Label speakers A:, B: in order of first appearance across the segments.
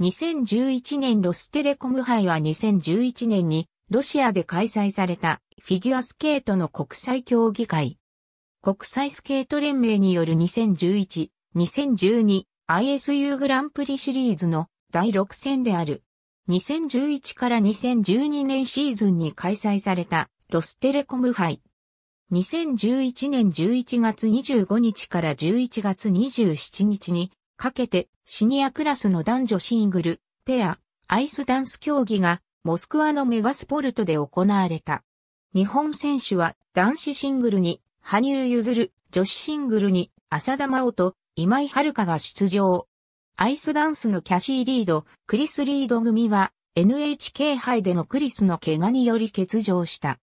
A: 2011年ロステレコム杯は2011年にロシアで開催されたフィギュアスケートの国際競技会。国際スケート連盟による2011、2012 ISU グランプリシリーズの第6戦である。2011から2012年シーズンに開催されたロステレコム杯。2011年11月25日から11月27日にかけてシニアクラスの男女シングル、ペア、アイスダンス競技がモスクワのメガスポルトで行われた。日本選手は男子シングルに羽生結弦、女子シングルに浅田真央と今井遥が出場。アイスダンスのキャシー・リード、クリス・リード組は NHK 杯でのクリスの怪我により欠場した。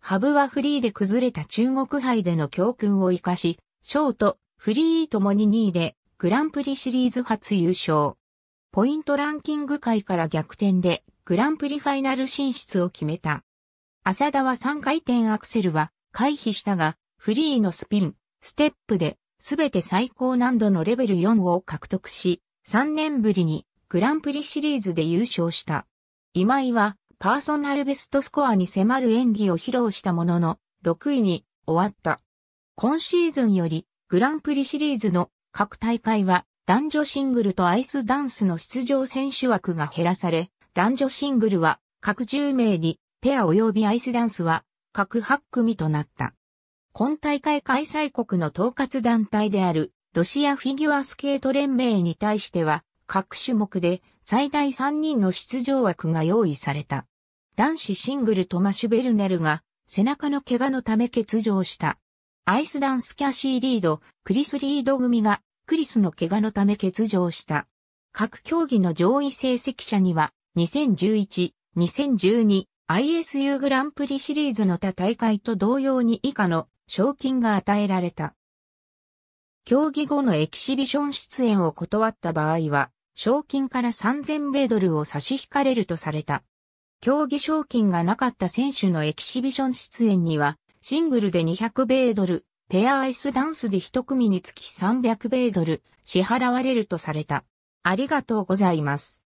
A: ハブはフリーで崩れた中国杯での教訓を生かし、ショート、フリーともに2位でグランプリシリーズ初優勝。ポイントランキング界から逆転でグランプリファイナル進出を決めた。浅田は3回転アクセルは回避したが、フリーのスピン、ステップで、全て最高難度のレベル4を獲得し、3年ぶりにグランプリシリーズで優勝した。今井はパーソナルベストスコアに迫る演技を披露したものの、6位に終わった。今シーズンよりグランプリシリーズの各大会は男女シングルとアイスダンスの出場選手枠が減らされ、男女シングルは各10名に、ペア及びアイスダンスは各8組となった。今大会開催国の統括団体であるロシアフィギュアスケート連盟に対しては各種目で最大3人の出場枠が用意された。男子シングルトマシュベルネルが背中の怪我のため欠場した。アイスダンスキャシーリード、クリスリード組がクリスの怪我のため欠場した。各競技の上位成績者には、2011、2012、ISU グランプリシリーズの他大会と同様に以下の賞金が与えられた。競技後のエキシビション出演を断った場合は、賞金から3000米ドルを差し引かれるとされた。競技賞金がなかった選手のエキシビション出演には、シングルで200米ドル、ペアアイスダンスで一組につき300米ドル支払われるとされた。ありがとうございます。